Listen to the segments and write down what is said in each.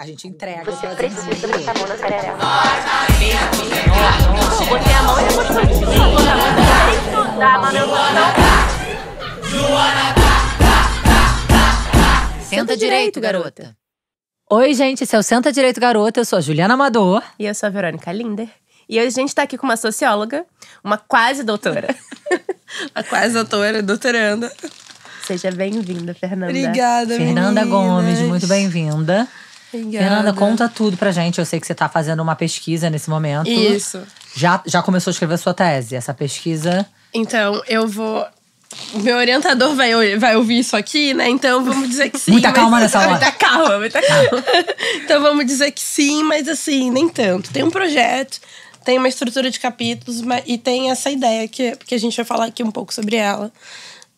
A gente entrega. Você precisa botar a mão na perereca. Eu botei a mão e depois foi de novo. Tem que dá, mano. Eu Senta direito, garota. Oi, gente, esse é o Senta Direito Garota. Eu sou a Juliana Amador. E eu sou a Verônica Linder. E hoje a gente tá aqui com uma socióloga, uma quase doutora. uma quase doutora, doutoranda. Seja bem-vinda, Fernanda. Obrigada, Fernanda meninas. Gomes, muito bem-vinda. Obrigada. Fernanda, conta tudo pra gente. Eu sei que você tá fazendo uma pesquisa nesse momento. Isso. Já, já começou a escrever a sua tese. Essa pesquisa. Então, eu vou. Meu orientador vai, vai ouvir isso aqui, né? Então vamos dizer que sim. muita calma mas, nessa hora. Muita calma, muita calma. então vamos dizer que sim, mas assim, nem tanto. Tem um projeto, tem uma estrutura de capítulos e tem essa ideia que, que a gente vai falar aqui um pouco sobre ela,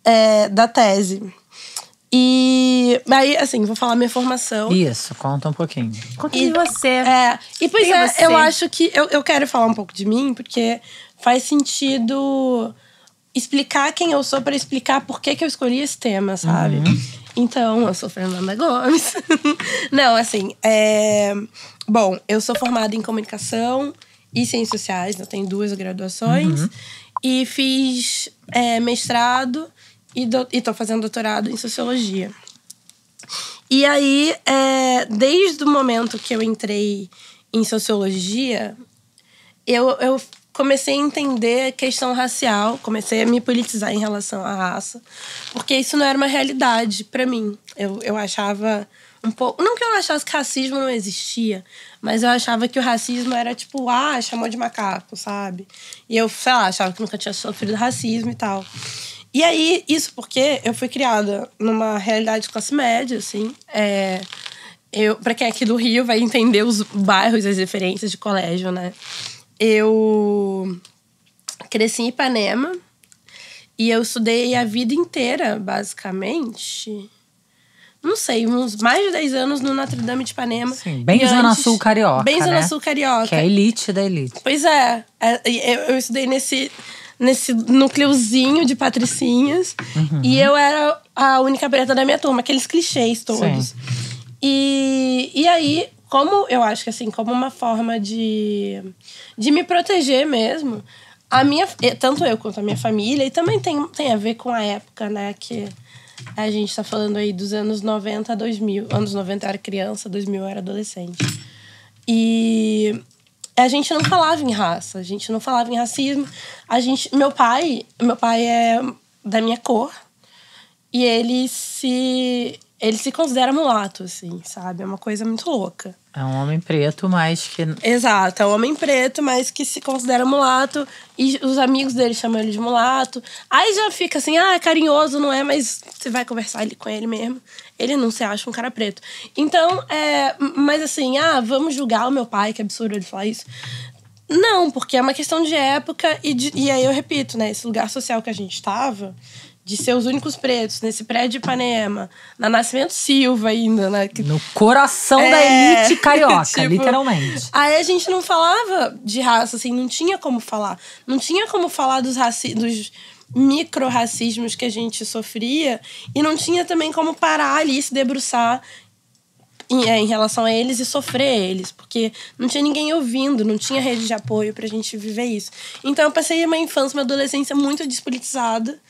é, da tese. E aí, assim, vou falar minha formação. Isso, conta um pouquinho. Conta de você. É, e pois Quem é, você? eu acho que eu, eu quero falar um pouco de mim, porque faz sentido explicar quem eu sou para explicar por que, que eu escolhi esse tema, sabe? Uhum. Então, eu sou Fernanda Gomes. Não, assim, é... bom, eu sou formada em comunicação e ciências sociais, eu tenho duas graduações. Uhum. E fiz é, mestrado e, estou fazendo doutorado em sociologia. E aí, é, desde o momento que eu entrei em sociologia, eu, eu comecei a entender a questão racial, comecei a me politizar em relação à raça, porque isso não era uma realidade para mim. Eu, eu achava um pouco. Não que eu achasse que racismo não existia, mas eu achava que o racismo era tipo, ah, chamou de macaco, sabe? E eu, sei lá, achava que nunca tinha sofrido racismo e tal. E aí, isso porque eu fui criada numa realidade de classe média, assim. É, eu, pra quem é aqui do Rio vai entender os bairros, as diferenças de colégio, né? Eu cresci em Ipanema e eu estudei a vida inteira, basicamente. Não sei, uns mais de 10 anos no Notre Dame de Ipanema. Sim, bem Zona Sul Carioca. Bem né? Zona Sul Carioca. Que é a elite da elite. Pois é. é eu, eu estudei nesse nesse núcleozinho de patricinhas. Uhum. E eu era a única preta da minha turma, aqueles clichês todos. E, e aí, como eu acho que assim, como uma forma de, de me proteger mesmo, a minha, tanto eu quanto a minha família, e também tem, tem a ver com a época, né, que a gente tá falando aí dos anos 90 a 2000. Anos 90 eu era criança, 2000 eu era adolescente. E a gente não falava em raça, a gente não falava em racismo. A gente, meu pai, meu pai é da minha cor e ele se ele se considera mulato, assim, sabe? É uma coisa muito louca. É um homem preto, mas que. Exato, é um homem preto, mas que se considera mulato. E os amigos dele chamam ele de mulato. Aí já fica assim, ah, é carinhoso, não é? Mas você vai conversar com ele mesmo. Ele não se acha um cara preto. Então, é. Mas assim, ah, vamos julgar o meu pai, que absurdo ele falar isso. Não, porque é uma questão de época e, de... e aí eu repito, né? Esse lugar social que a gente estava de ser os únicos pretos nesse prédio de Ipanema, na Nascimento Silva ainda, né? No coração é, da elite carioca, tipo, literalmente. Aí a gente não falava de raça, assim, não tinha como falar. Não tinha como falar dos, raci dos micro-racismos que a gente sofria e não tinha também como parar ali e se debruçar em, é, em, relação a eles e sofrer eles, porque não tinha ninguém ouvindo, não tinha rede de apoio pra gente viver isso. Então eu passei uma infância, uma adolescência muito despolitizada,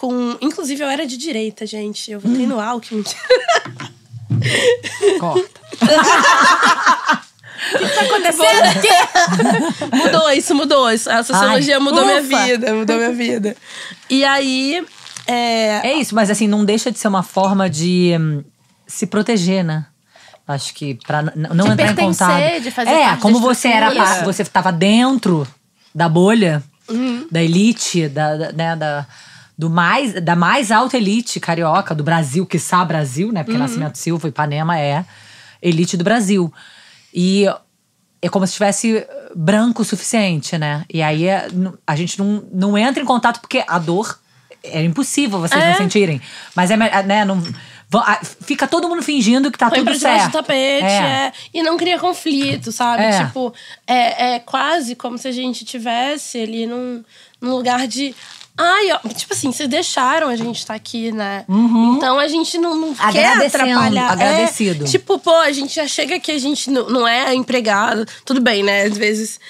com. Inclusive, eu era de direita, gente. Eu votei hum. no Alckmin. Corta. O que, está tá acontecendo? mudou isso, mudou. Isso. A sociologia Ai, mudou ufa. minha vida, mudou minha vida. E aí. É... é isso, mas assim, não deixa de ser uma forma de hum, se proteger, né? Acho que para não de entrar em contato. De fazer é, como você era, você estava dentro da bolha, uhum. da elite, da, da, né, da do mais, da mais alta elite carioca do Brasil, que sabe Brasil, né? Porque uhum. Nascimento Silva e Ipanema é elite do Brasil. E é como se tivesse branco o suficiente, né? E aí é, a gente não, não entra em contato porque a dor é impossível vocês é. não sentirem. Mas é, é né, não, fica todo mundo fingindo que tá tudo certo. Do tapete, é. É. E não cria conflito, sabe? É. Tipo, é, é quase como se a gente tivesse ali num, num lugar de Ai, ó, tipo assim, vocês deixaram a gente estar tá aqui, né? Uhum. Então a gente não, não quer atrapalhar. É, agradecido. É, tipo, pô, a gente já chega que a gente não, não é empregado. Tudo bem, né? Às vezes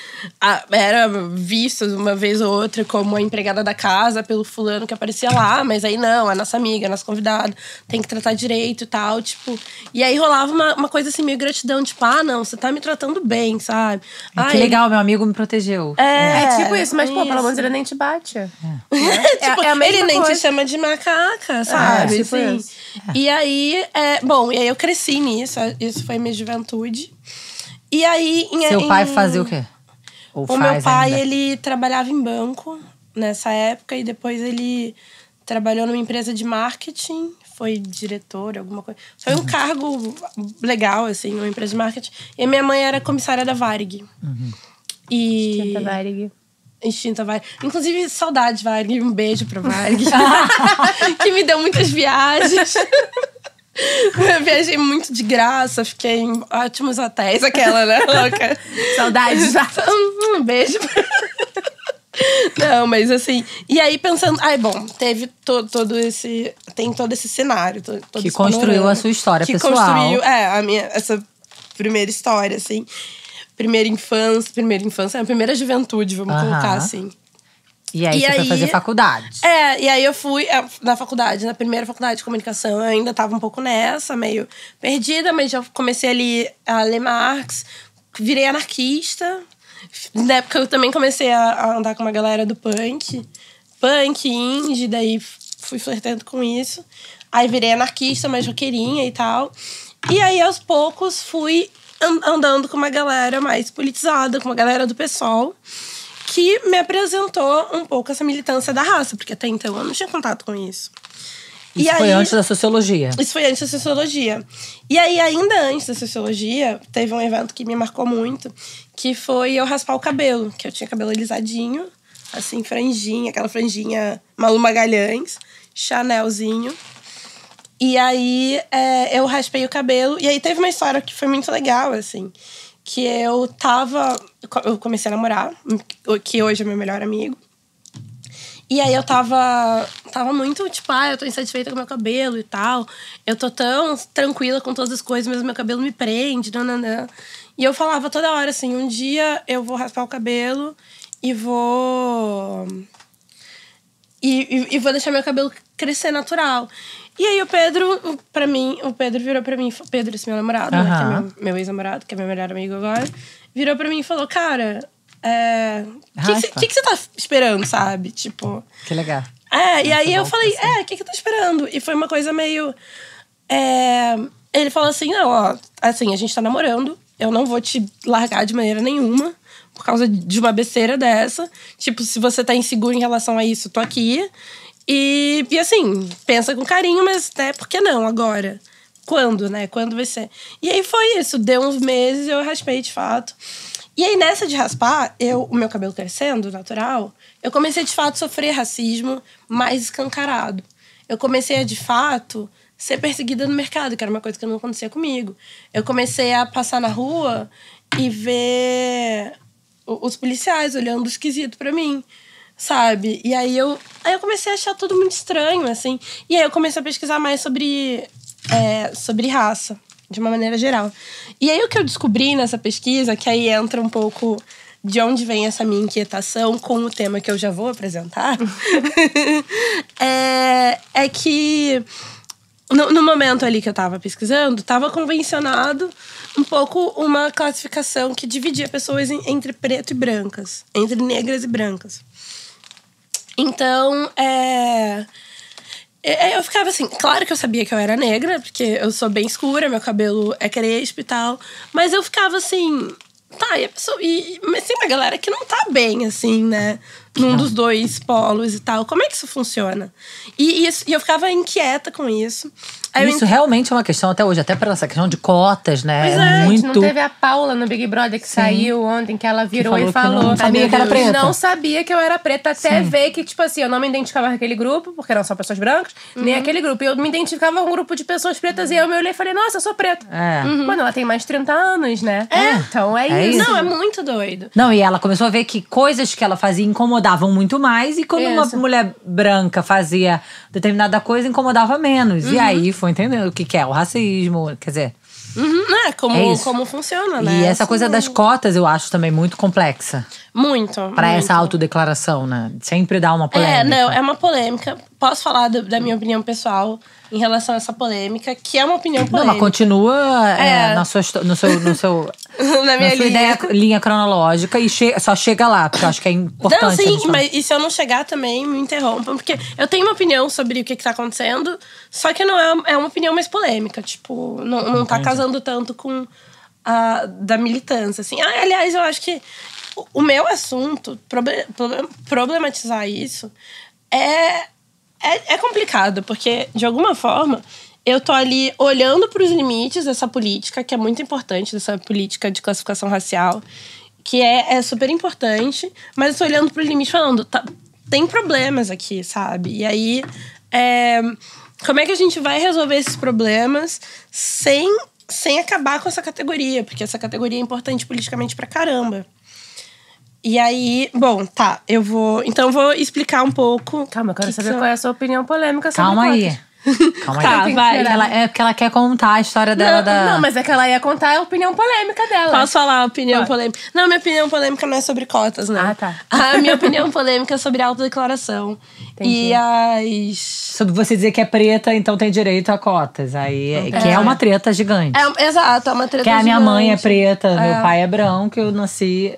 a, era vista uma vez ou outra como a empregada da casa pelo fulano que aparecia lá, mas aí não, é nossa amiga, é nossa convidada, tem que tratar direito e tal, tipo. E aí rolava uma, uma coisa assim, meio gratidão, tipo, ah, não, você tá me tratando bem, sabe? Ai, que legal, meu amigo me protegeu. É, é, é tipo isso, mas, é pô, pelo menos ele nem te bate. É. Né? É, tipo, é, é ele nem coisa. te chama de macaca, é, sabe? Tipo Sim. E aí, é, bom, e aí eu cresci nisso. Isso foi minha juventude. E aí… Em, Seu pai em, fazia o quê? Ou o meu pai, ainda? ele trabalhava em banco nessa época. E depois ele trabalhou numa empresa de marketing foi diretor, alguma coisa. Foi um uhum. cargo legal, assim, uma empresa de marketing. E minha mãe era comissária da Varig. Uhum. E. Varig. Instinta Varg. Inclusive, saudade, Varg. Um beijo pra Varg. que me deu muitas viagens. Eu viajei muito de graça, fiquei em ótimos hotéis, aquela, né, louca? Saudade. Um beijo. Não, mas assim. E aí pensando. Ai, bom, teve to, todo esse. Tem todo esse cenário. Todo que esse construiu panorama, a sua história que pessoal. Que construiu, é, a minha, essa primeira história, assim primeira infância, primeira infância, a né, primeira juventude, vamos colocar assim. E aí e você aí, foi fazer faculdade. É, e aí eu fui é, na faculdade, na primeira faculdade de comunicação, eu ainda tava um pouco nessa, meio perdida, mas já comecei ali a ler Marx, virei anarquista. Na época eu também comecei a, andar com uma galera do punk, punk, indie, daí fui flertando com isso. Aí virei anarquista, mais roqueirinha e tal. E aí aos poucos fui andando com uma galera mais politizada, com uma galera do pessoal, que me apresentou um pouco essa militância da raça, porque até então eu não tinha contato com isso. Isso e foi aí, antes da sociologia. Isso foi antes da sociologia. E aí, ainda antes da sociologia, teve um evento que me marcou muito, que foi eu raspar o cabelo, que eu tinha cabelo alisadinho, assim, franjinha, aquela franjinha Malu Magalhães, Chanelzinho. E aí é, eu raspei o cabelo. E aí teve uma história que foi muito legal, assim. Que eu tava. Eu comecei a namorar, que hoje é meu melhor amigo. E aí eu tava. Tava muito, tipo, ah, eu tô insatisfeita com meu cabelo e tal. Eu tô tão tranquila com todas as coisas, mas meu cabelo me prende, nananã. E eu falava toda hora assim, um dia eu vou raspar o cabelo e vou. E, e, e vou deixar meu cabelo crescer natural. E aí o Pedro, para mim, o Pedro virou para mim, Pedro, esse meu namorado, né, que é meu, meu ex-namorado, que é meu melhor amigo agora, virou para mim e falou: "Cara, é, o que que você tá esperando, sabe? Tipo, que legal. É, e aí eu falei: assim. "É, o que que eu tô esperando?" E foi uma coisa meio é, ele falou assim: "Não, ó, assim, a gente tá namorando, eu não vou te largar de maneira nenhuma." por causa de uma besteira dessa. Tipo, se você tá inseguro em relação a isso, tô aqui. E, e assim, pensa com carinho, mas né, por que não agora? Quando, né? Quando vai ser? E aí foi isso. Deu uns meses, eu raspei de fato. E aí, nessa de raspar, eu, o meu cabelo crescendo, natural, eu comecei de fato a sofrer racismo mais escancarado. Eu comecei a, de fato, ser perseguida no mercado, que era uma coisa que não acontecia comigo. Eu comecei a passar na rua e ver os policiais olhando esquisito para mim sabe? E aí eu, aí eu comecei a achar tudo muito estranho, assim. E aí eu comecei a pesquisar mais sobre, é, sobre raça, de uma maneira geral. E aí o que eu descobri nessa pesquisa, que aí entra um pouco de onde vem essa minha inquietação com o tema que eu já vou apresentar, é, é que no, no, momento ali que eu tava pesquisando, tava convencionado um pouco uma classificação que dividia pessoas em, entre preto e brancas, entre negras e brancas. Então, é, é, é. Eu ficava assim, claro que eu sabia que eu era negra, porque eu sou bem escura, meu cabelo é crespo e tal. Mas eu ficava assim, tá, e a pessoa. E, mas tem uma galera que não tá bem, assim, né? num dos dois polos e tal. Como é que isso funciona? E, isso, e eu ficava inquieta com isso. Aí isso ent... realmente é uma questão até hoje, até para essa questão de cotas, né? Pois é, é muito... não teve a Paula no Big Brother que Sim. saiu ontem, que ela virou que falou e falou. Não sabia que era preta. Não sabia que eu era preta, até Sim. ver que, tipo assim, eu não me identificava com aquele grupo, porque eram só pessoas brancas, uhum. nem aquele grupo. Eu me identificava com um grupo de pessoas pretas e eu me olhei e falei, nossa, eu sou preta. É. Uhum. Mano, ela tem mais de 30 anos, né? É. Então é, é isso. Não, é muito doido. Não, e ela começou a ver que coisas que ela fazia incomodavam incomodavam muito mais e quando uma mulher branca fazia determinada coisa, incomodava menos. Uhum. E aí foi entendendo o que, que é o racismo, quer dizer. Uhum, é, Como, é como funciona, né? E essa assim, coisa é. das cotas eu acho também muito complexa. Muito. Para essa autodeclaração, né? Sempre dá uma é, polêmica. É, não, é uma polêmica posso falar do, da minha opinião pessoal em relação a essa polêmica, que é uma opinião polêmica. Não, mas continua é. É, na sua, no seu, no seu na minha na sua linha. Ideia, linha cronológica e che só chega lá, porque eu acho que é importante. Não, sim, mas e se eu não chegar também, me interrompam, porque eu tenho uma opinião sobre o que, está acontecendo, só que não é, é uma opinião mais polêmica, tipo, não, não tá casando tanto com a da militância, assim. Ah, aliás, eu acho que o meu assunto, problematizar isso, é é, é complicado, porque de alguma forma eu tô ali olhando para os limites dessa política, que é muito importante, dessa política de classificação racial, que é, é super importante, mas eu tô olhando para os limites falando, tá, tem problemas aqui, sabe? E aí, é, como é que a gente vai resolver esses problemas sem, sem acabar com essa categoria? Porque essa categoria é importante politicamente para caramba. E aí, bom, tá, eu vou. Então eu vou explicar um pouco. Calma, eu quero que saber que qual é a sua opinião polêmica sobre Calma aí. Calma aí. Tá, vai. Né? Ela, é porque ela quer contar a história dela. Não, da... não, mas é que ela ia contar a opinião polêmica dela. Posso falar a opinião polêmica? Não, minha opinião polêmica não é sobre cotas, né? Ah, tá. A minha opinião polêmica é sobre autodeclaração. Entendi. E as. Sobre você dizer que é preta, então tem direito a cotas. Aí, é. Que é uma treta gigante. É, exato, é uma treta que gigante. Que a minha mãe é preta, é. meu pai é branco, eu nasci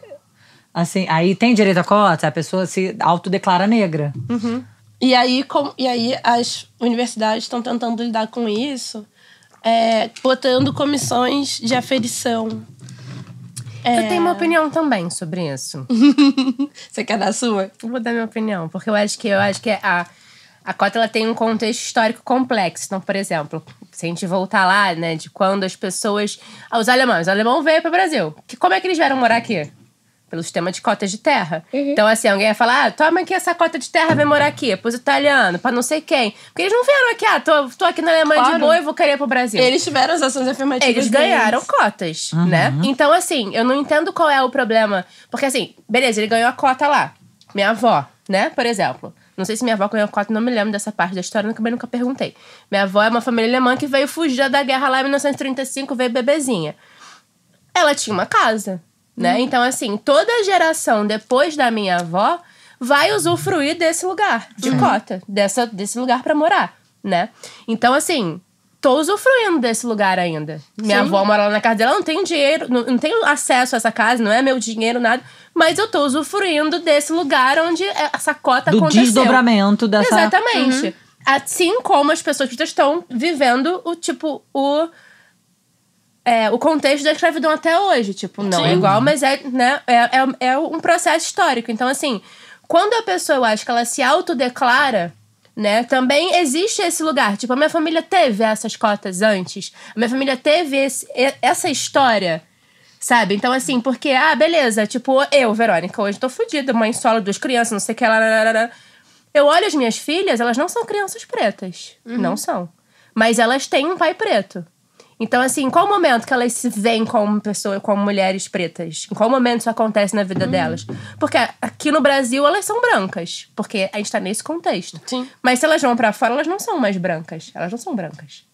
Assim, aí tem direito à cota, a pessoa se autodeclara negra. Uhum. E aí, com, e aí as universidades estão tentando lidar com isso, é, botando comissões de aferição. É... Eu tenho uma opinião também sobre isso. Você quer dar a sua? Vou dar minha opinião, porque eu acho que eu acho que é a, a cota ela tem um contexto histórico complexo. Então, por exemplo, se a gente voltar lá, né, de quando as pessoas. Ah, os alemães. Os alemães veio para o Brasil. Que, como é que eles vieram morar aqui? pelo sistema de cotas de terra. Uhum. Então, assim, alguém ia falar: ah, toma aqui essa cota de terra, vem morar aqui, é pros italianos, pra não sei quem. Porque eles não vieram aqui, ah, tô, tô aqui na Alemanha claro. de boa e vou querer pro Brasil. Eles tiveram as ações afirmativas. Eles ganharam deles. cotas, uhum. né? Então, assim, eu não entendo qual é o problema. Porque, assim, beleza, ele ganhou a cota lá. Minha avó, né, por exemplo. Não sei se minha avó ganhou cota, não me lembro dessa parte da história, nunca, nunca perguntei. Minha avó é uma família alemã que veio fugir da guerra lá em 1935, veio bebezinha. Ela tinha uma casa né? Uhum. Então, assim, toda geração depois da minha avó vai usufruir desse lugar, de cota, dessa, desse lugar para morar, né? Então, assim, tô usufruindo desse lugar ainda. Minha Sim. avó mora lá na casa dela, não tem dinheiro, não, não tenho acesso a essa casa, não é meu dinheiro, nada. Mas eu tô usufruindo desse lugar onde é, essa cota Do aconteceu. desdobramento dessa... Exatamente. Uhum. Assim como as pessoas que estão vivendo o, tipo, o é, o contexto da escravidão até hoje. Tipo, não é Sim. é igual, mas é, né, é, é, é, um processo histórico. Então, assim, quando a pessoa, eu acho que ela se autodeclara, né, também existe esse lugar. Tipo, a minha família teve essas cotas antes. A minha família teve esse, essa história. Sabe? Então, assim, porque, ah, beleza, tipo, eu, Verônica, hoje tô fodida, mãe solo, duas crianças, não sei o que, lá, lá, lá, Eu olho as minhas filhas, elas não são crianças pretas. Uhum. Não são. Mas elas têm um pai preto. Então, assim, em qual momento que elas se veem como pessoa, como mulheres pretas? Em qual momento isso acontece na vida hum. delas? Porque aqui no Brasil elas são brancas, porque a gente tá nesse contexto. Sim. Mas se elas vão para fora, elas não são mais brancas. Elas não são brancas.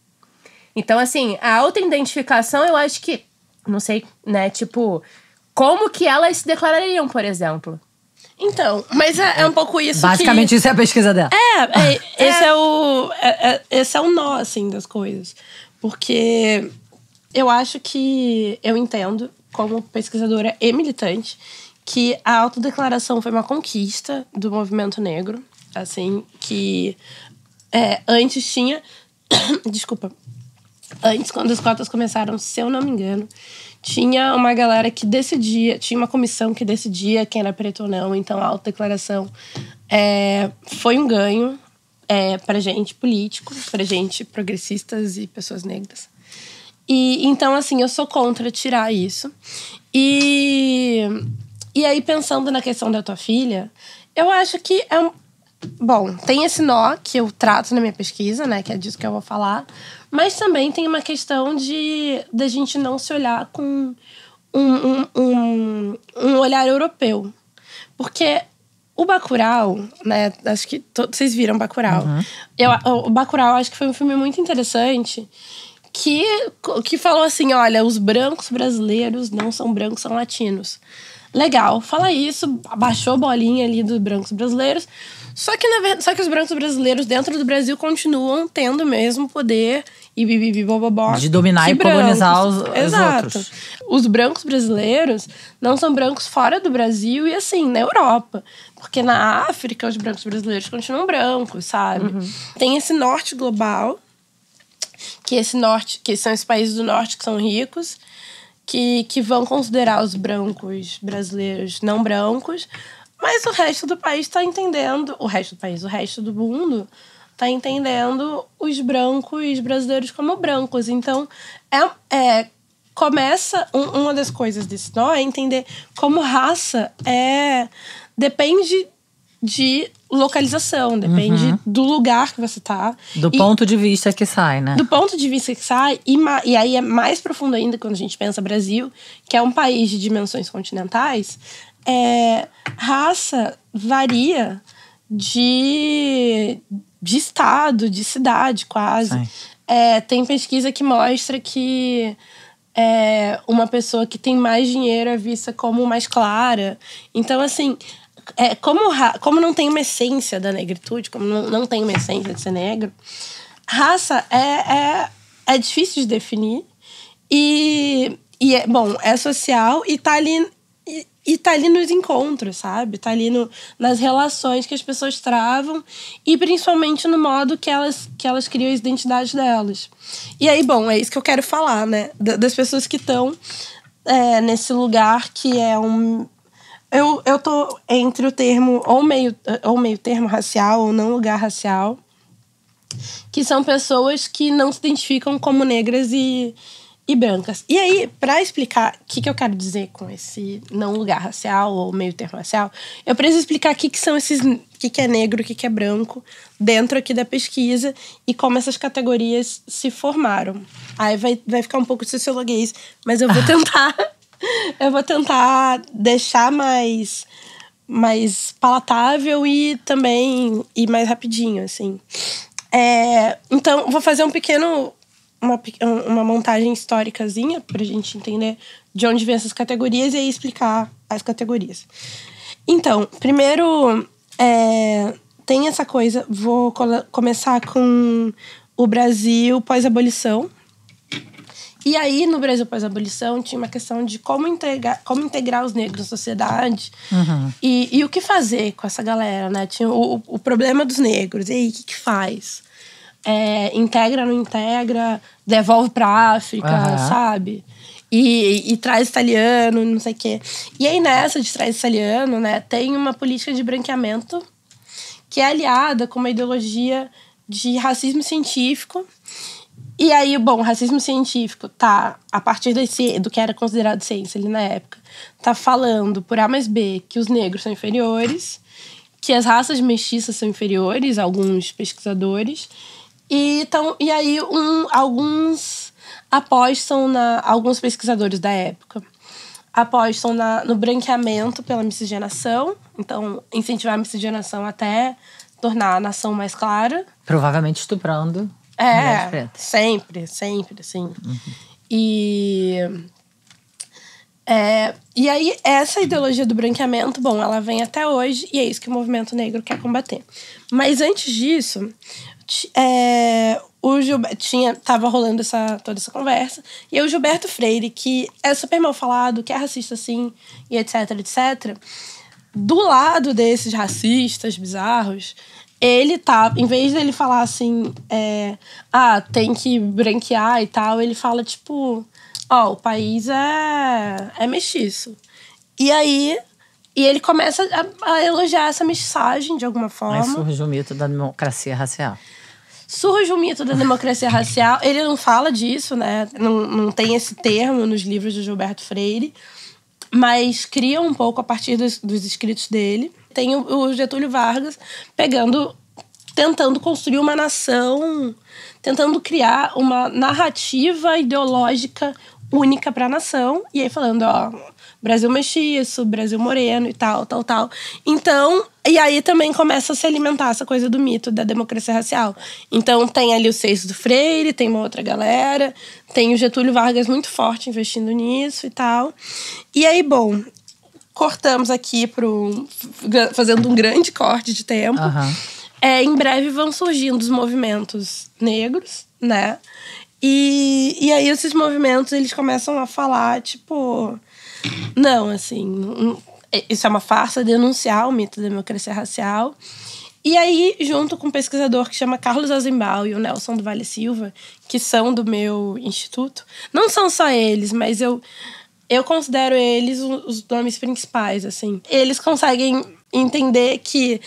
Então, assim, a autoidentificação, eu acho que. Não sei, né? Tipo, como que elas se declarariam, por exemplo? Então, mas é, é, um pouco isso. Basicamente, que... isso é a pesquisa dela. É, é esse é, é o. É, esse é o nó, assim, das coisas porque eu acho que eu entendo, como pesquisadora e militante, que a autodeclaração foi uma conquista do movimento negro, assim, que é, antes tinha. Desculpa. Antes, quando as cotas começaram, se eu não me engano, tinha uma galera que decidia, tinha uma comissão que decidia quem era preto ou não, então a autodeclaração é, foi um ganho, é, para gente político, para gente progressistas e pessoas negras. E então assim, eu sou contra tirar isso. E e aí pensando na questão da tua filha, eu acho que é um, bom, tem esse nó que eu trato na minha pesquisa, né, que é disso que eu vou falar, mas também tem uma questão de da gente não se olhar com um, um, um, um olhar europeu. Porque o Bacurau, né, acho que vocês viram Bacurau. Uhum. Eu, o Bacurau acho que foi um filme muito interessante que, que falou assim, olha, os brancos brasileiros não são brancos, são latinos. Legal, fala isso, abaixou bolinha ali dos brancos brasileiros. Só que, na, só que os brancos brasileiros dentro do Brasil continuam tendo o mesmo poder e De dominar de e brancos. colonizar os, Exato. os outros. Os brancos brasileiros não são brancos fora do Brasil e assim, na Europa. Porque na África os brancos brasileiros continuam brancos, sabe? Uhum. Tem esse norte global, que esse norte, que são esses países do norte que são ricos, que, que vão considerar os brancos brasileiros não brancos, mas o resto do país está entendendo, o resto do país, o resto do mundo tá entendendo os brancos brasileiros como brancos. Então, é, é começa um, uma das coisas desse nó é entender como raça é depende de localização, depende uhum. do lugar que você tá. Do e, ponto de vista que sai, né? Do ponto de vista que sai, e, e aí é mais profundo ainda quando a gente pensa Brasil, que é um país de dimensões continentais, é, raça varia de de estado, de cidade quase. É, tem pesquisa que mostra que é, uma pessoa que tem mais dinheiro é vista como mais clara. Então, assim, é, como, como não tem uma essência da negritude, como não, não tem uma essência de ser negro, raça é, é, é difícil de definir. E, e é, bom, é social e tá ali e tá ali nos encontros, sabe? Tá ali no, nas relações que as pessoas travam e principalmente no modo que elas, que elas criam as identidades delas. E aí, bom, é isso que eu quero falar, né? Das pessoas que estão é, nesse lugar que é um. Eu, eu tô entre o termo ou meio, ou meio termo racial ou não lugar racial, que são pessoas que não se identificam como negras e e brancas. E aí, para explicar o que, que eu quero dizer com esse não lugar racial ou meio termo racial, eu preciso explicar o que, que são esses. O que, que é negro, o que, que é branco, dentro aqui da pesquisa e como essas categorias se formaram. Aí vai, vai ficar um pouco de sociologuês, mas eu vou tentar. eu vou tentar deixar mais mais palatável e também e mais rapidinho assim é, então vou fazer um pequeno uma, uma montagem históricazinha para a gente entender de onde vem essas categorias e aí explicar as categorias. Então, primeiro é, tem essa coisa, vou começar com o Brasil pós-abolição. E aí, no Brasil pós-abolição, tinha uma questão de como integrar, como integrar os negros na sociedade uhum. e, e, o que fazer com essa galera, né? Tinha o, o problema dos negros, e aí, o que, que faz? é, integra, não integra, devolve para África, uhum. sabe? E, e, e, traz italiano, não sei o quê. E aí nessa de traz italiano, né, tem uma política de branqueamento que é aliada com uma ideologia de racismo científico. E aí, bom, o racismo científico tá, a partir desse, do que era considerado ciência ali na época, tá falando por A mais B que os negros são inferiores, que as raças mestiças são inferiores, alguns pesquisadores, e, então, e aí um, alguns apostam na. Alguns pesquisadores da época apostam na, no branqueamento pela miscigenação. Então, incentivar a miscigenação até tornar a nação mais clara. Provavelmente estuprando. É, sempre, sempre, sim. Uhum. E. É, e aí, essa ideologia do branqueamento, bom, ela vem até hoje e é isso que o movimento negro quer combater. Mas antes disso, é, o Gilberto tinha, tava rolando essa, toda essa conversa. E o Gilberto Freire, que é super mal falado, que é racista assim, e etc, etc. Do lado desses racistas bizarros, ele tá, em vez dele falar assim, é, ah, tem que branquear e tal, ele fala tipo, ó, oh, o país é, é mestiço. E aí, e ele começa a, a elogiar essa mensagem de alguma forma. Aí surge o mito da democracia racial surge o mito da democracia racial. Ele não fala disso, né? Não, não tem esse termo nos livros de Gilberto Freire, mas cria um pouco a partir dos, dos escritos dele. Tem o, o Getúlio Vargas pegando tentando construir uma nação, tentando criar uma narrativa ideológica única para a nação. E aí falando, ó, Brasil mestiço, Brasil moreno e tal, tal, tal. Então, e aí também começa a se alimentar essa coisa do mito da democracia racial. Então tem ali o Seis do Freire, tem uma outra galera, tem o Getúlio Vargas muito forte investindo nisso e tal. E aí, bom, cortamos aqui pro fazendo um grande corte de tempo. Uhum. É, em breve vão surgindo os movimentos negros, né? E, e aí esses movimentos eles começam a falar tipo não, assim, é, isso é uma farsa denunciar o mito da democracia racial. E aí, junto com um pesquisador que chama Carlos Azimbal e o Nelson do Vale Silva, que são do meu instituto, não são só eles, mas eu eu considero eles os nomes principais, assim. Eles conseguem entender que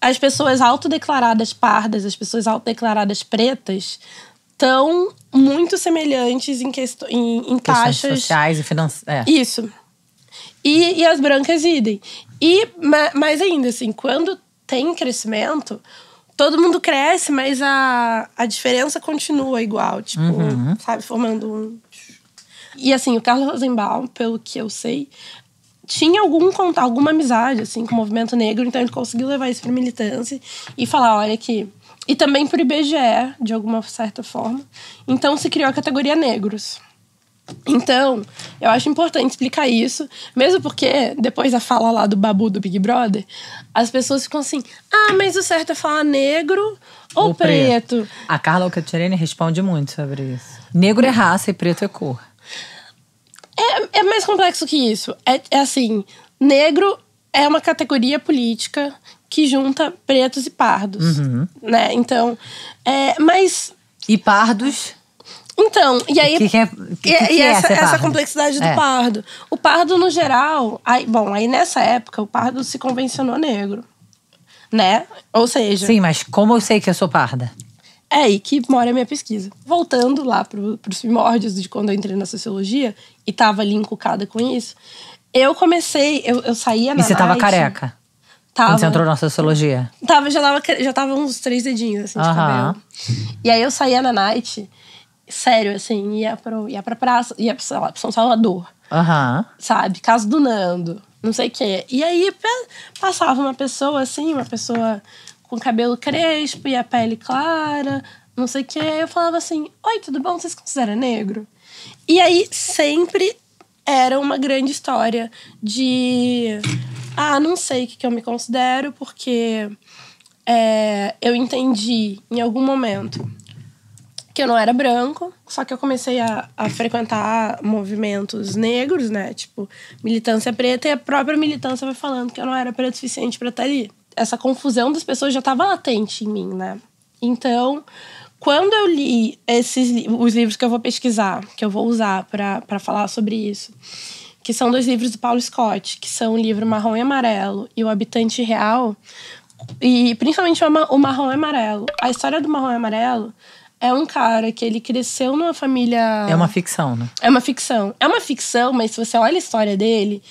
as pessoas autodeclaradas pardas, as pessoas autodeclaradas pretas, tão muito semelhantes em, quest... em, em taxas sociais e financeiras. É. Isso. E, e as brancas idem. E mais ainda, assim, quando tem crescimento, todo mundo cresce, mas a, a diferença continua igual, tipo, uhum. sabe, formando um. E assim, o Carlos Rosenbaum, pelo que eu sei, tinha algum alguma amizade assim com o movimento negro, então ele conseguiu levar isso para militância e falar, olha aqui, e também por IBGE, de alguma certa forma. Então se criou a categoria negros. Então, eu acho importante explicar isso, mesmo porque depois da fala lá do babu do Big Brother, as pessoas ficam assim: ah, mas o certo é falar negro ou preto. preto. A Carla Caterine responde muito sobre isso. Negro é raça e preto é cor. É, é mais complexo que isso. É, é assim: negro é uma categoria política que junta pretos e pardos, uhum. né? Então, é, mas e pardos então, e aí. Que que é, que e, e é essa, essa, complexidade do é. pardo. O pardo, no geral. Aí, bom, aí nessa época, o pardo se convencionou negro. Né? Ou seja. Sim, mas como eu sei que eu sou parda? É aí que mora a minha pesquisa. Voltando lá para os primórdios de quando eu entrei na sociologia e estava ali encucada com isso, eu comecei, eu, eu saía na. E você estava careca? Tava. Quando você entrou na sociologia? Tava, já tava, já tava uns três dedinhos, assim, de uh -huh. cabelo. E aí eu saía na night, sério, assim, ia, pro, ia pra praça, ia pra, lá, pra São Salvador. Uhum. Sabe? Casa do Nando, não sei o quê. E aí passava uma pessoa, assim, uma pessoa com cabelo crespo e a pele clara, não sei o quê. Eu falava assim, oi, tudo bom? Vocês consideram negro? E aí sempre era uma grande história de ah, não sei o que, que eu me considero, porque é, eu entendi em algum momento que eu não era branco, só que eu comecei a, a, frequentar movimentos negros, né? Tipo, militância preta, e a própria militância vai falando que eu não era preta o suficiente para estar tá ali. Essa confusão das pessoas já estava latente em mim, né? Então, quando eu li esses os livros que eu vou pesquisar, que eu vou usar para falar sobre isso, que são dois livros do Paulo Scott, que são o livro Marrom e Amarelo e O Habitante Real, e principalmente o Marrom e Amarelo. A história do Marrom e Amarelo é um cara que ele cresceu numa família. É uma ficção, né? É uma ficção. É uma ficção, mas se você olha a história dele,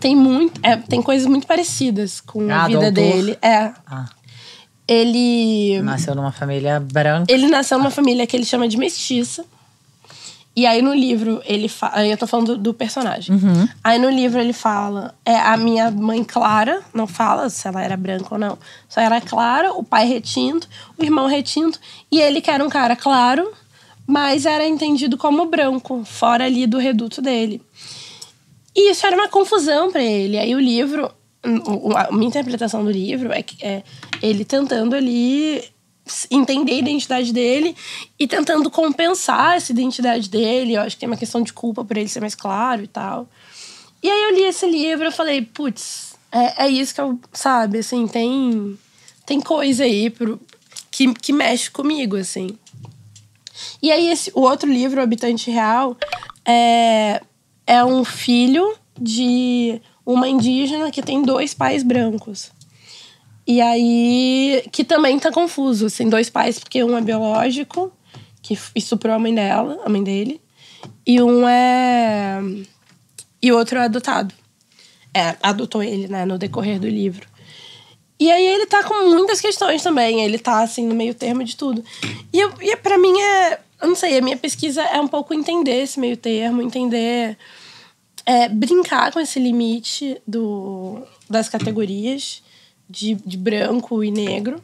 tem muito. É, tem coisas muito parecidas com ah, a vida dele. É. Ah. Ele. Nasceu numa família branca. Ele nasceu numa família que ele chama de mestiça. E aí no livro ele fala. Aí eu tô falando do, personagem. Uhum. Aí no livro ele fala: é, a minha mãe Clara, não fala se ela era branca ou não. Só era Clara, o pai retinto, o irmão retinto. E ele que era um cara claro, mas era entendido como branco, fora ali do reduto dele. E isso era uma confusão para ele. Aí o livro. Hum, a minha interpretação do livro é que é ele tentando ali entender a identidade dele e tentando compensar essa identidade dele. Eu acho que tem uma questão de culpa por ele ser mais claro e tal. E aí eu li esse livro e falei, putz, é, é isso que eu, sabe, assim, tem, tem coisa aí pro, que, que mexe comigo, assim. E aí esse, o outro livro, O Habitante Real, é, é um filho de uma indígena que tem dois pais brancos. E aí, que também tá confuso, assim, dois pais, porque um é biológico, que estuprou a mãe dela, a mãe dele, e um é. E o outro é adotado. É, adotou ele, né, no decorrer do livro. E aí ele tá com muitas questões também, ele tá, assim, no meio termo de tudo. E, eu, e é, pra mim é. Eu não sei, a minha pesquisa é um pouco entender esse meio termo, entender. É, brincar com esse limite do, das categorias de, de branco e negro.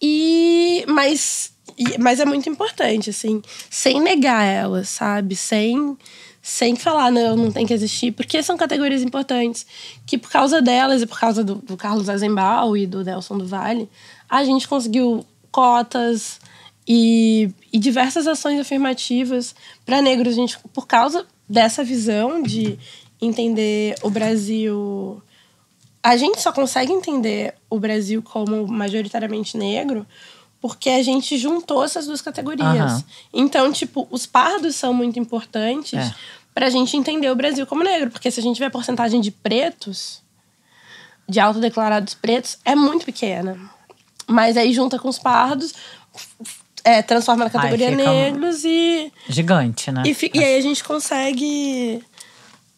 E mas mas é muito importante assim, sem negar elas, sabe? Sem sem falar, não, não tem que existir, porque são categorias importantes que, por causa delas e por causa do, do Carlos Azembal e do Nelson do Vale, a gente conseguiu cotas e, e diversas ações afirmativas para negros, a gente, por causa dessa visão de entender o Brasil a gente só consegue entender o Brasil como majoritariamente negro porque a gente juntou essas duas categorias. Uhum. Então, tipo, os pardos são muito importantes é. para a gente entender o Brasil como negro, porque se a gente vê a porcentagem de pretos, de autodeclarados pretos, é muito pequena. Mas aí junta com os pardos, é, transforma na categoria Ai, negros um... e. Gigante, né? E, fi... e aí a gente consegue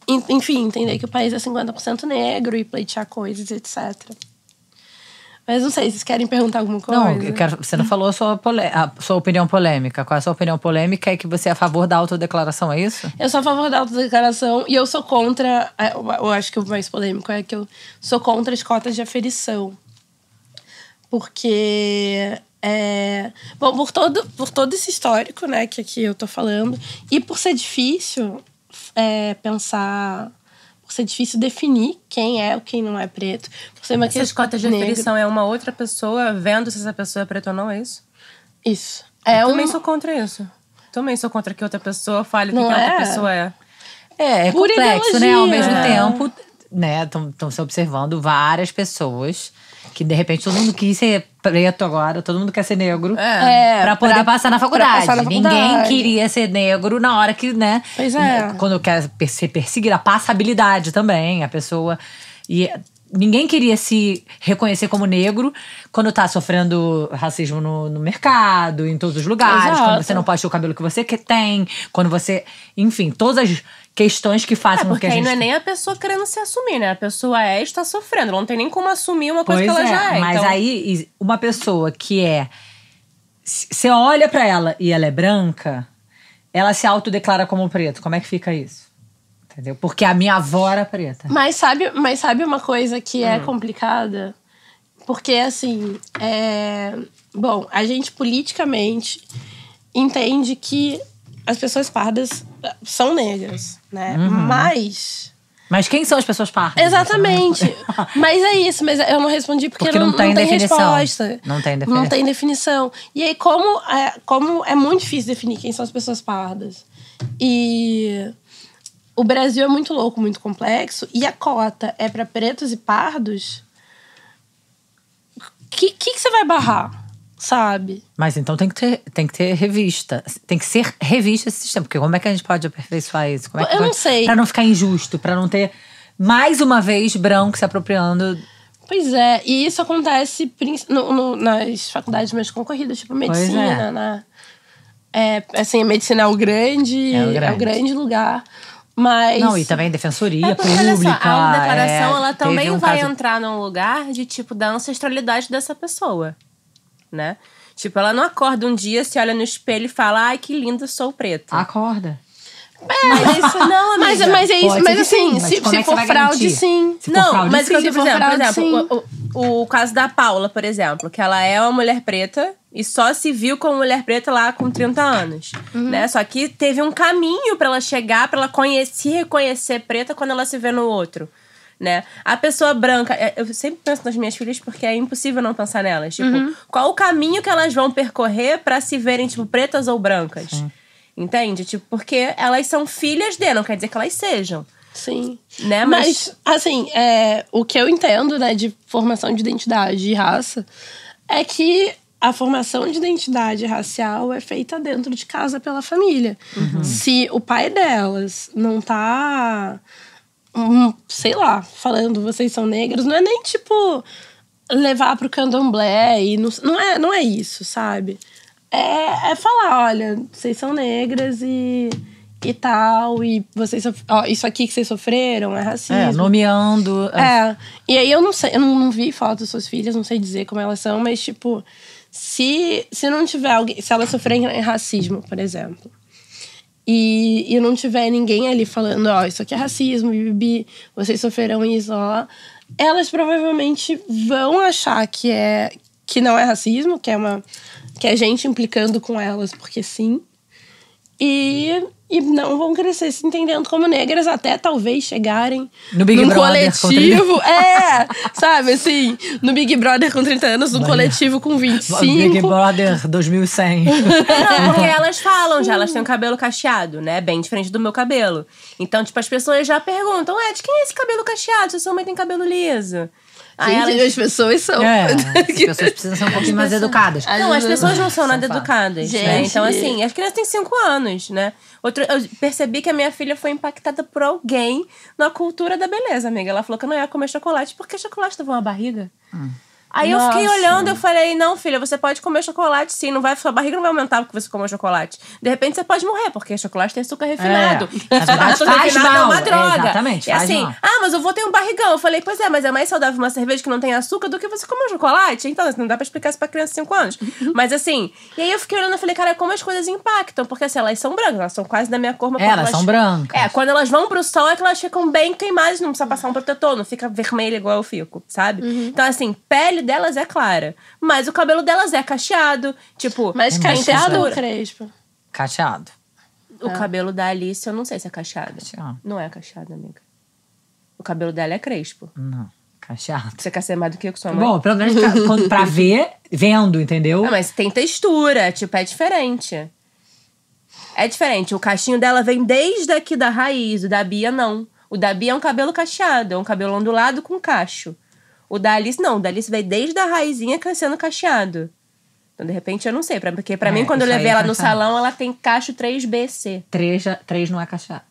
enfim, entender que o país é 50% negro e pleitear coisas, etc. Mas não sei, vocês querem perguntar alguma coisa? Não, quero, você não falou a sua, a sua opinião polêmica. Qual é a sua opinião polêmica? É que você é a favor da autodeclaração, é isso? Eu sou a favor da autodeclaração e eu sou contra. É, eu acho que o mais polêmico é que eu sou contra as cotas de aferição. Porque. É, bom, por todo, por todo esse histórico né, que aqui eu tô falando, e por ser difícil, é, pensar por ser difícil definir quem é ou quem não é preto. Por ser uma Essas cotas de definição é uma outra pessoa vendo se essa pessoa é preta ou não, é isso? Isso. É Eu um... também sou contra isso. Também sou contra que outra pessoa fale o que, é. outra pessoa é. É, é Pura complexo, ideologia. né? Ao mesmo é. tempo, né? Estão se observando várias pessoas que de repente todo mundo quis ser preto agora, todo mundo quer ser negro é, é pra poder pra, passar, na faculdade. passar na faculdade. Ninguém queria ser negro na hora que, né? Pois é. Né, quando quer ser perseguida, a passabilidade também, a pessoa. E ninguém queria se reconhecer como negro quando tá sofrendo racismo no, no mercado, em todos os lugares, Exato. quando você não pode ter o cabelo que você tem, quando você. Enfim, todas as questões que fazem é, porque que a gente... não é nem a pessoa querendo se assumir, né? A pessoa é e está sofrendo. Ela não tem nem como assumir uma coisa pois que ela é, já é. Mas então... aí, uma pessoa que é. Você olha para ela e ela é branca, ela se autodeclara como preto. Como é que fica isso? Entendeu? Porque a minha avó era preta. Mas sabe, mas sabe uma coisa que é hum. é complicada? Porque, assim, é... bom, a gente politicamente entende que as pessoas pardas são negras, né? Uhum. Mas. Mas quem são as pessoas pardas? Exatamente. mas é isso, mas eu não respondi porque, porque não, não, tá tem, não tem resposta. Não tem definição. Não tem definição. E aí, como é, como é muito difícil definir quem são as pessoas pardas. E o Brasil é muito louco, muito complexo. E a cota é para pretos e pardos. O que, que, que você vai barrar? sabe? Mas então tem que ter, tem que ter revista. Tem que ser revista esse sistema. Porque como é que a gente pode aperfeiçoar isso? Como é que eu pode, não sei. Pra não ficar injusto, pra não ter mais uma vez branco se apropriando. Pois é, e isso acontece no, no, nas faculdades mais concorridas, tipo medicina, é. na. Né? É, assim, a medicina é o grande, é o grande, é o grande lugar. Mas. Não, e também defensoria é porque, pública. Olha só, a declaração é, ela também um vai caso... entrar num lugar de tipo da ancestralidade dessa pessoa né? Tipo, ela não acorda um dia, se olha no espelho e fala: ai, que linda, sou preta. Acorda. É, mas isso não, mas, mas é isso. Pode mas assim, sim, se, mas é se, for fraude, sim. se, não, fraude, mas, sim. que eu tô for por exemplo, fraude, por exemplo o, o, caso da Paula, por exemplo, que ela é uma mulher preta e só se viu como mulher preta lá com 30 anos, uhum. né? Só que teve um caminho para ela chegar, para ela conhecer, reconhecer preta quando ela se vê no outro né? A pessoa branca, é, eu sempre penso nas minhas filhas porque é impossível não pensar nelas. Tipo, uhum. qual o caminho que elas vão percorrer para se verem, tipo, pretas ou brancas? Sim. Entende? Tipo, porque elas são filhas dela não quer dizer que elas sejam. Sim. Né? Mas... Mas, assim, é, o que eu entendo, né, de formação de identidade e raça é que a formação de identidade racial é feita dentro de casa pela família. Uhum. Se o pai delas não tá sei lá, falando vocês são negros, não é nem tipo levar pro candomblé e não, não, é, não é isso, sabe? É, é falar, olha, vocês são negras e, e tal, e vocês ó, isso aqui que vocês sofreram é racismo. É, nomeando. É. é. E aí eu não sei, eu não, não vi foto das suas filhas, não sei dizer como elas são, mas tipo, se, se não tiver alguém. Se elas sofrerem racismo, por exemplo e, e não tiver ninguém ali falando, ó, oh, isso aqui é racismo, bibi, vocês sofrerão isso, ó, elas provavelmente vão achar que é que não é racismo, que é uma que é gente implicando com elas porque sim. E e não vão crescer se entendendo como negras até talvez chegarem no Big num Brother coletivo. É, sabe assim, no Big Brother com 30 anos, num coletivo com 25. Big Brother 2100. não, porque elas falam já, elas têm o cabelo cacheado, né? Bem diferente do meu cabelo. Então, tipo, as pessoas já perguntam: é, de quem é esse cabelo cacheado? Se sua mãe tem cabelo liso sim elas... as pessoas são. É, as pessoas precisam ser um pouquinho mais educadas. Não, as pessoas não são nada educadas. Né? Gente. Né? Então, assim, as crianças têm 5 anos, né? Outro, eu percebi que a minha filha foi impactada por alguém na cultura da beleza, amiga. Ela falou que eu não ia comer chocolate porque chocolate tava uma barriga. Hum. Aí Nossa. eu fiquei olhando, eu falei, não, filha, você pode comer chocolate sim, não vai, sua barriga não vai aumentar porque você comeu chocolate. De repente você pode morrer, porque chocolate tem açúcar é. refinado. É. açúcar refinado mal. é uma droga. exatamente. E assim, mal. ah, mas eu vou ter um barrigão. Eu falei, pois é, mas é mais saudável uma cerveja que não tem açúcar do que você comer um chocolate. Então, assim, não dá pra explicar isso pra criança de 5 anos. mas assim, e aí eu fiquei olhando e falei, cara, como as coisas impactam, porque assim, elas são brancas, elas são quase da minha cor, mas é, elas, elas são brancas. É, quando elas vão pro sol é que elas ficam bem queimadas, não precisa passar um protetor, não fica vermelho igual eu fico, sabe? Uhum. Então, assim, pele delas é clara. Mas o cabelo delas é cacheado. Tipo, mas é cacheado ou crespo? Cacheado. O é. cabelo da Alice, eu não sei se é cacheado. cacheado. Não é cacheado, amiga. O cabelo dela é crespo. Não. Cacheado. Você quer ser mais do que eu com sua mãe? Bom, pelo menos pra, pra ver, vendo, entendeu? Não, ah, mas tem textura, tipo, é diferente. É diferente. O cachinho dela vem desde aqui da raiz, o da Bia não. O da Bia é um cabelo cacheado, é um cabelo ondulado com cacho. O da Alice, não. O da Alice vai desde a raizinha sendo cacheado. Então, de repente, eu não sei. Porque pra é, mim, quando eu levei ela cacheado. no salão, ela tem cacho 3BC. 3, 3 não é cacheado.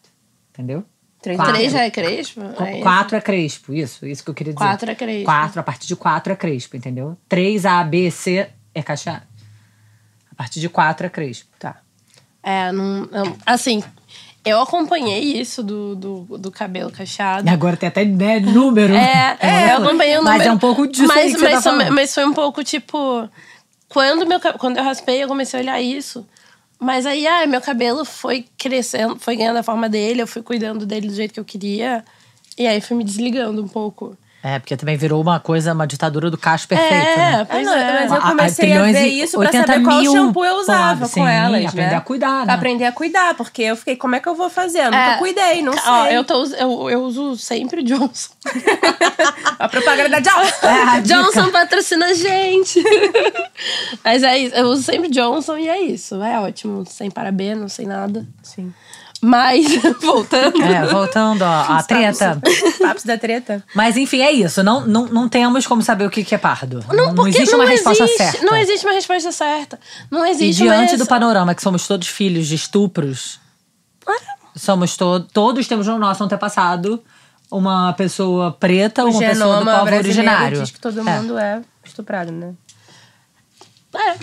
Entendeu? 3, já é crespo? 4 é crespo, isso. Isso que eu queria dizer. 4 é crespo. 4, a partir de 4 é crespo, entendeu? 3 A, B, C é cacheado. A partir de 4 é crespo. Tá. É, não, assim, eu acompanhei isso do, do, do cabelo cacheado. E agora tem até né, número. É, é, é, eu acompanhei o número. Mas é um pouco disso mas, que mas, tá mas foi um pouco tipo. Quando, meu, quando eu raspei, eu comecei a olhar isso. Mas aí, ah, meu cabelo foi crescendo, foi ganhando a forma dele, eu fui cuidando dele do jeito que eu queria. E aí fui me desligando um pouco. É, porque também virou uma coisa, uma ditadura do cacho perfeito, é, né? Pois é, mas eu comecei a, a, ver isso pra saber mil, qual shampoo eu usava com sim, com elas, né? aprender a cuidar, né? Aprender a cuidar, porque eu fiquei, como é que eu vou fazer? Eu é, cuidei, não ó, sei. Eu, tô, eu, eu uso sempre Johnson. a propaganda da Johnson! É, Johnson patrocina a gente! mas é isso, eu uso sempre Johnson e é isso. É ótimo, sem parabéns, sem nada. Sim. Mas, voltando. É, voltando ó, treta. Papos da treta. Mas enfim, é isso. Não, não, não temos como saber o que, que é pardo. Não, não, existe uma resposta existe, certa. Não existe uma resposta certa. Não existe E diante res... do panorama que somos todos filhos de estupros, é. somos to todos temos no nosso antepassado uma pessoa preta ou uma pessoa do povo originário. diz que todo é. mundo é, é estuprado, né? É.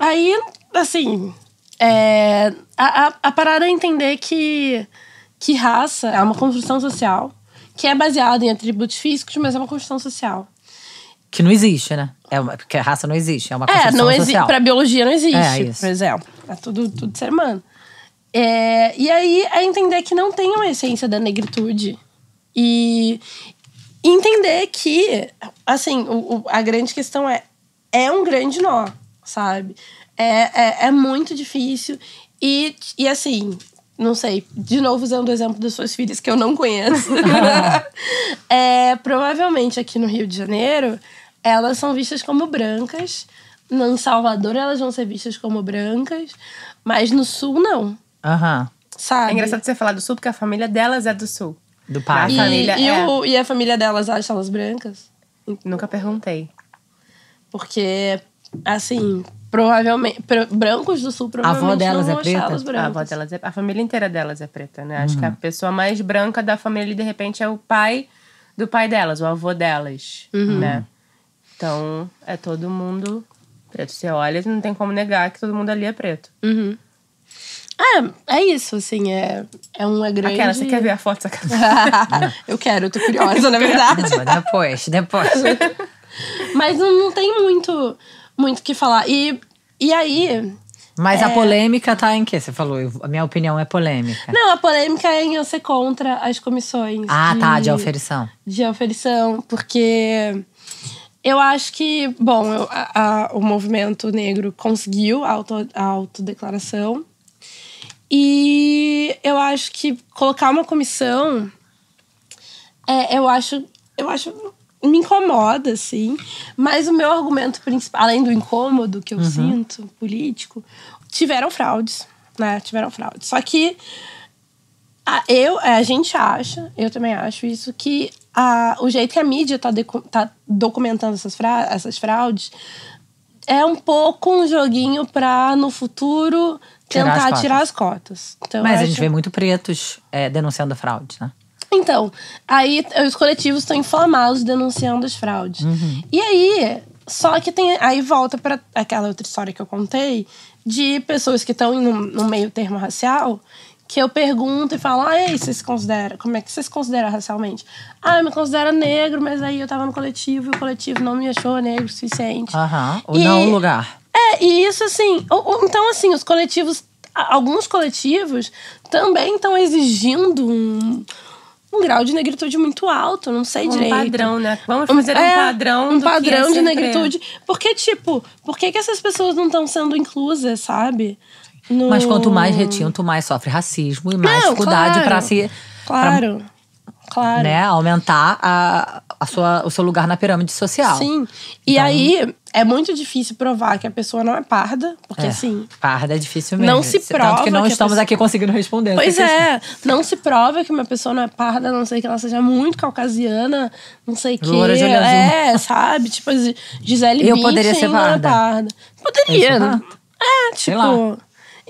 Aí, assim, é, a, a, a parada é entender que, que raça é uma construção social que é baseada em atributos físicos, mas é uma construção social. Que não existe, né? É uma, porque a raça não existe, é uma construção é, não social. Exi- pra biologia não é, existe, é, por exemplo. É tudo, tudo ser humano. É, e aí é entender que não tem uma essência da negritude. E entender que, assim, o, o, a grande questão é, é um grande nó, sabe? É, é, é muito difícil. E, e assim, não sei, de novo usando o exemplo das suas filhas que eu não conheço. é, provavelmente aqui no Rio de Janeiro, elas são vistas como brancas. Em Salvador, elas vão ser vistas como brancas. Mas no Sul, não. Aham. Sabe? É engraçado você falar do Sul, porque a família delas é do Sul. Do pai. E, família e, é... o, e a família delas acha elas brancas? Nunca perguntei. Porque, assim, Provavelmente. Pro, brancos do sul provavelmente. A avó delas é preta? A avó delas é, A família inteira delas é preta, né? Uhum. Acho que a uhum. pessoa mais branca da família, de repente, é o pai do pai delas, o avô delas, uhum. né? Então, é todo mundo preto. Você olha não tem como negar que todo mundo ali é preto. Uhum. É, é isso, assim, é, é uma grande... Aquela, você quer ver a foto dessa casa? eu quero, eu tô curiosa, na verdade. Tá? depois, depois. Mas não, não tem muito muito o que falar. E, e aí. Mas é... a polêmica tá em quê? Você falou, eu, a minha opinião é polêmica. Não, a polêmica é em eu ser contra as comissões. Ah, de, tá, de oferição. De oferição, porque eu acho que, bom, eu, a, a, o movimento negro conseguiu a, auto, a autodeclaração. E eu acho que colocar uma comissão, é, eu acho, eu acho me incomoda, assim. Mas o meu argumento principal, além do incômodo que eu uhum. sinto político, tiveram fraudes, né? Tiveram fraudes. Só que a, eu, é, a gente acha, eu também acho isso, que a, o jeito que a mídia está tá documentando essas, fra, essas fraudes é um pouco um joguinho para no futuro tentar tirar as cotas. Tirar as cotas. Então, Mas acho... a gente vê muito pretos é, denunciando fraude, né? Então, aí os coletivos estão inflamados denunciando as fraudes. Uhum. E aí, só que tem. Aí volta para aquela outra história que eu contei de pessoas que estão no, no meio termo racial que eu pergunto e falo, ah, e aí, você se considera? Como é que você se considera racialmente? Ah, eu me considero negro, mas aí eu tava no coletivo e o coletivo não me achou negro o suficiente. Aham, ou e, não lugar. É, e isso assim, ou, ou, então assim, os coletivos, alguns coletivos também estão exigindo um, um grau de negritude muito alto, não sei um direito. Um padrão, né? Vamos fazer um, um é, padrão. Um padrão é de negritude. Porque, tipo, por que, que essas pessoas não estão sendo inclusas, sabe? No... Mas quanto mais retinto, mais sofre racismo e mais não, dificuldade claro, para se. Claro. Pra Claro. Né? Aumentar a, a sua, o seu lugar na pirâmide social. Sim. E então, aí é muito difícil provar que a pessoa não é parda, porque é, assim. Parda é difícil mesmo. Não se prova. Tanto que não que estamos pessoa... aqui conseguindo responder. Pois é, não se prova que uma pessoa não é parda, a não sei que ela seja muito caucasiana, não sei que. Loura de É, sabe? Tipo, Gisele Eu é poderia ser parda. É parda. Poderia. É, tipo.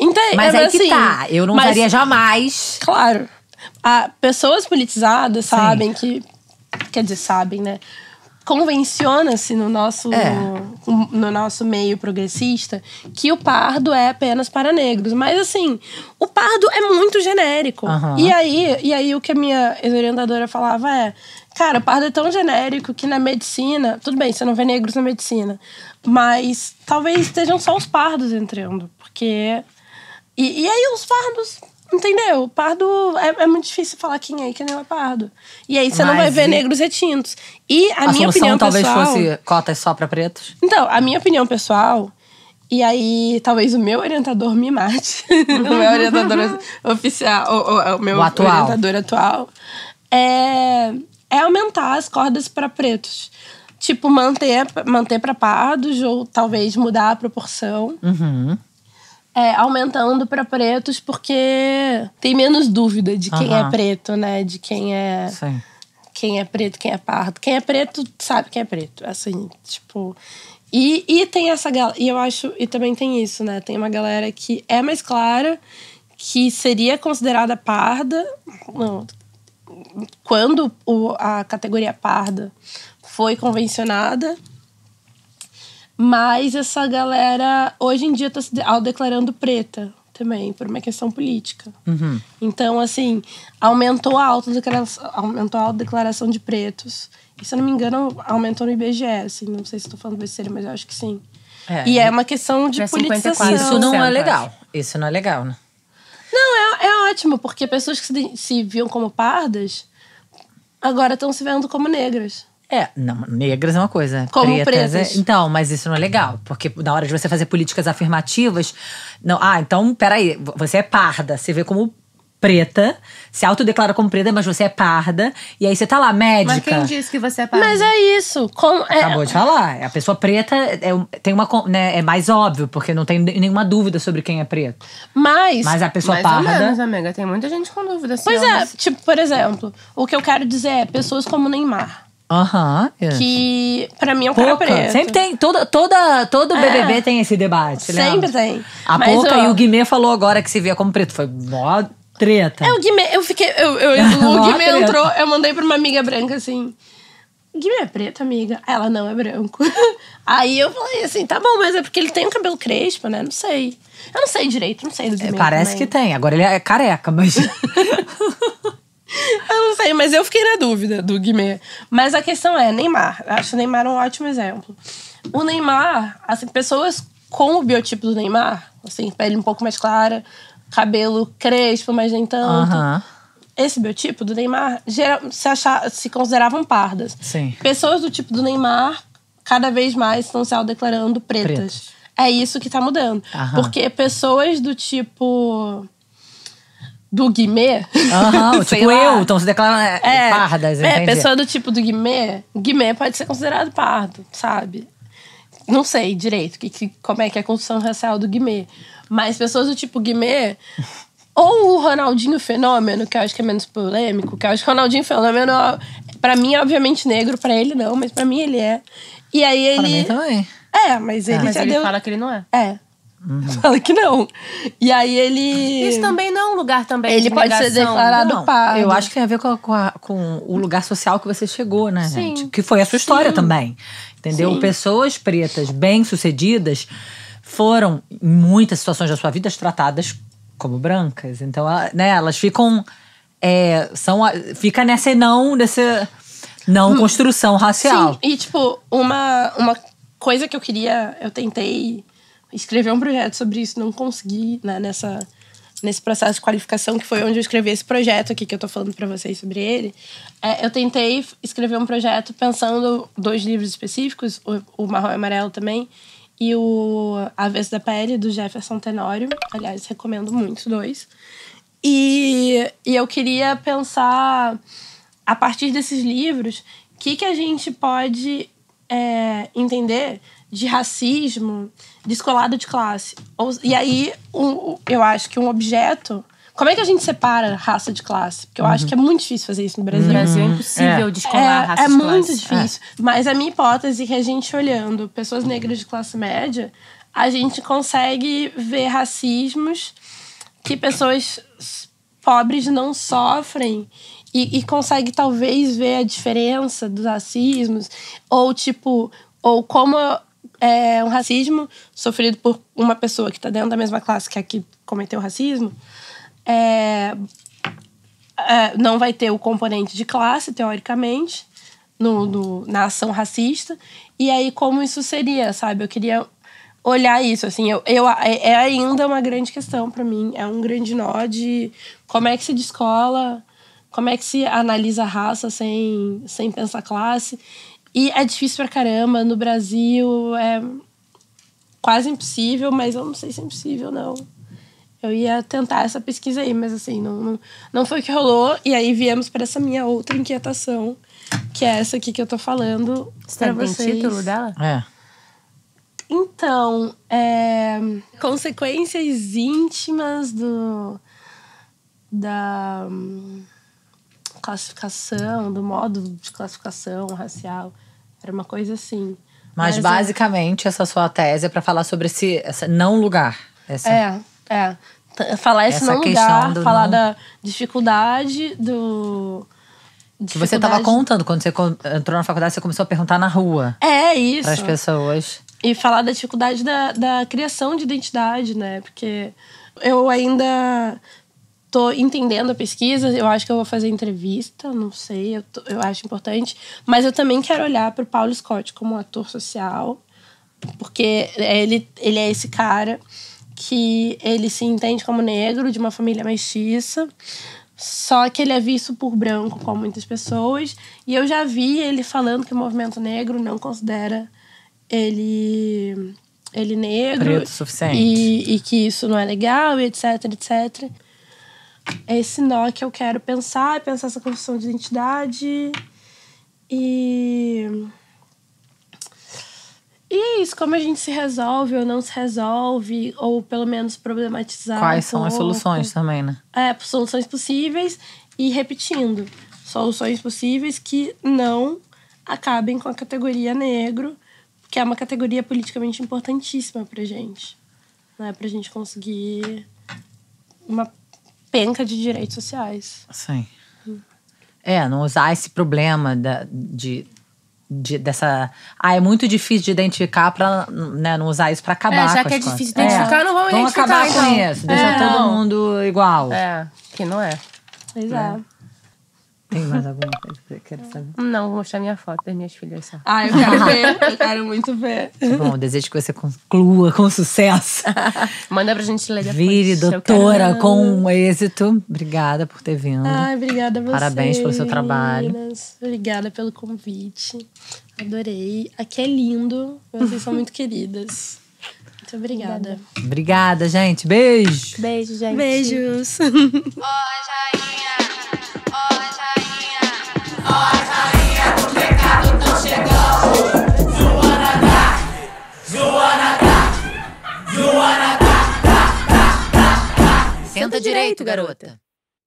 Então, mas, é aí é assim, que tá. Eu não mas, usaria jamais. Claro a, pessoas politizadas Sim. sabem que. Quer dizer, sabem, né? Convenciona-se no, nosso, é. no, no nosso meio progressista que o pardo é apenas para negros. Mas, assim, o pardo é muito genérico. Uhum. E, aí, e aí, o que a minha orientadora falava é: Cara, o pardo é tão genérico que na medicina. Tudo bem, você não vê negros na medicina. Mas talvez estejam só os pardos entrando. Porque. E, e aí os pardos Entendeu? Pardo é, é, muito difícil falar quem é e quem não é pardo. E aí você Mas não vai ver negros retintos. E a, a minha solução, opinião talvez pessoal, fosse cotas só para pretos? Então, a minha opinião pessoal, e aí talvez o meu orientador me mate, o meu orientador oficial, o, o, o meu o atual. orientador atual, é, é aumentar as cordas para pretos. Tipo, manter, manter para pardos ou talvez mudar a proporção. Uhum é, aumentando para pretos porque tem menos dúvida de quem uhum. é preto, né? De quem é. Sim. Quem é preto, quem é pardo. Quem é preto sabe quem é preto. Assim, tipo. E, e tem essa galera. E eu acho. E também tem isso, né? Tem uma galera que é mais clara, que seria considerada parda. Não. Quando o, a categoria parda foi convencionada, mas essa galera, hoje em dia, tá se declarando preta também, por uma questão política. Uhum. Então, assim, aumentou a, autodeclaração, aumentou a declaração de pretos. E, se eu não me engano, aumentou no IBGE, assim. Não sei se estou falando besteira, mas eu acho que sim. É, e é uma questão de é politização. Isso não é legal. Isso não é legal, né? Não, é, é ótimo, porque pessoas que se, se viam como pardas agora estão se vendo como negras. É, não, negras é uma coisa. Né? Como pretas. É- pretas. É, então, mas isso não é legal. Porque na hora de você fazer políticas afirmativas. Não, ah, então, peraí, você é parda. Você vê como preta, se autodeclara como preta, mas você é parda, e aí você tá lá, médica. Mas quem disse que você é parda? Mas é isso. Como, é... Acabou de falar. A pessoa preta é, tem uma, né, é mais óbvio, porque não tem nenhuma dúvida sobre quem é preto. Mas. Mas a pessoa mais parda. Ou menos, amiga, tem muita gente com dúvida. Assim, pois é, mas... tipo, por exemplo, o que eu quero dizer é pessoas como Neymar. Aham. É. que para mim é um Pouca. cara preto. Sempre tem, toda, toda, todo é. BBB tem esse debate. Né? Sempre lembra? tem. A Mas Pouca e o Guimê falou agora que se via como preto. Foi mó treta. É, o Guimê, eu fiquei. Eu, eu, o Guimê treta. entrou, eu mandei pra uma amiga branca assim. Guimê é preto, amiga. Ela não é branco. Aí eu falei assim, tá bom, mas é porque ele tem o um cabelo crespo, né? Não sei. Eu não sei direito, não sei do Guimê. É, parece também. que tem. Agora ele é careca, mas. Eu não sei, mas eu fiquei na dúvida do Guimê. Mas a questão é, Neymar. acho o Neymar um ótimo exemplo. O Neymar, assim, pessoas com o biotipo do Neymar, assim, pele um pouco mais clara, cabelo crespo, mas nem tanto. Esse biotipo do Neymar geral, se, achar, se consideravam pardas. Sim. Pessoas do tipo do Neymar cada vez mais estão se declarando pretas. pretas. É isso que tá mudando. Porque pessoas do tipo do Guimê. Aham, tipo lá. eu, então se declara né, é, pardas, É, pessoa do tipo do Guimê, Guimê pode ser considerado pardo, sabe? Não sei direito que, que, como é que é a construção racial do Guimê. Mas pessoas do tipo Guimê ou o Ronaldinho Fenômeno, que eu acho que é menos polêmico, que eu acho que o Ronaldinho Fenômeno, para mim, é obviamente negro, para ele não, mas para mim ele é. E aí ele. Pra mim também. É, mas é. ele ah, mas já ele deu. fala que ele não é. É. Uhum. Fala que não. E aí ele. Isso também não é um lugar também. Ele pode ser declarado não, pardo. Eu acho que tem a ver com, a, com, a, com, o lugar social que você chegou, né, Sim. gente? Que foi a sua história Sim. também. Entendeu? Sim. Pessoas pretas bem-sucedidas foram, em muitas situações da sua vida, tratadas como brancas. Então, né, elas ficam. É, são, fica nessa não, nessa não hum. construção racial. Sim, e tipo, uma, uma coisa que eu queria, eu tentei escrever um projeto sobre isso, não consegui né, nessa, nesse processo de qualificação, que foi onde eu escrevi esse projeto aqui que eu tô falando para vocês sobre ele. É, eu tentei escrever um projeto pensando dois livros específicos, o, o Marrom e Amarelo também, e o A Vez da Pele, do Jefferson Tenório. Aliás, recomendo muito os dois. E, e eu queria pensar, a partir desses livros, o que, que a gente pode é, entender de racismo descolado de classe. e aí, um, eu acho que um objeto. Como é que a gente separa raça de classe? Porque eu uhum. acho que é muito difícil fazer isso no Brasil. No uhum. Brasil é, é. impossível é. descolar é, raça é de classe. É muito difícil. Mas a minha hipótese é que a gente olhando pessoas negras de classe média, a gente consegue ver racismos que pessoas pobres não sofrem e, e consegue talvez ver a diferença dos racismos ou tipo ou como é um racismo sofrido por uma pessoa que está dentro da mesma classe que a que cometeu o racismo, é, é, não vai ter o componente de classe, teoricamente, no, no, na ação racista. E aí, como isso seria, sabe? Eu queria olhar isso, assim, eu, eu, é, é ainda uma grande questão para mim, é um grande nó de como é que se descola, como é que se analisa raça sem, sem pensar classe, e é difícil pra caramba. No Brasil é quase impossível, mas eu não sei se é impossível, não. Eu ia tentar essa pesquisa aí, mas assim, não, não, não foi o que rolou. E aí viemos para essa minha outra inquietação, que é essa aqui que eu tô falando. Você pra tem tá vocês. título dela? É. Então, é, consequências íntimas do. da classificação, do modo de classificação racial. Era uma coisa assim. Mas, Mas é, basicamente, essa sua tese é para falar sobre esse, esse não lugar. Essa... É, é. Falar esse essa não lugar, falar não... da dificuldade do. Dificuldade... Que você estava contando quando você entrou na faculdade, você começou a perguntar na rua. É, isso. Para as pessoas. E falar da dificuldade da, da criação de identidade, né? Porque eu ainda tô entendendo a pesquisa, eu acho que eu vou fazer entrevista, não sei, eu, tô, eu acho importante. Mas eu também quero olhar para o Paulo Scott como um ator social, porque ele, ele é esse cara que ele se entende como negro, de uma família mestiça, só que ele é visto por branco como muitas pessoas. E eu já vi ele falando que o movimento negro não considera ele ele negro. Preto o suficiente. E, e que isso não é legal, e etc, etc é esse nó que eu quero pensar, pensar essa construção de identidade. E. E é isso, como a gente se resolve ou não se resolve, ou pelo menos problematizar. Quais são as soluções também, né? É, soluções possíveis e repetindo. Soluções possíveis que não acabem com a categoria negro, que é uma categoria politicamente importantíssima pra gente. Né? Pra gente conseguir uma penca de direitos sociais. Sim. Hum. É, não usar esse problema da, de, de, dessa. Ah, é muito difícil de identificar para né, não usar isso para é, acabar com é, já que é contas. difícil identificar, é. não vamos, identificar. Vamos acabar então. com isso, deixar é, todo não. mundo igual. É, que não é. Pois é. Tem mais alguma coisa que você quer saber? Não, vou mostrar minha foto das minhas filhas só. Ah, eu quero ver. Eu quero muito ver. Tá bom, desejo que você conclua com sucesso. Manda pra gente ler depois. Vire doutora com êxito. Obrigada por ter vindo. Ai, obrigada a você. Parabéns pelo seu trabalho. Obrigada pelo convite. Adorei. Aqui é lindo. Vocês são muito queridas. Muito obrigada. Obrigada, gente. Beijo. Beijo, gente. Beijos. direito, garota.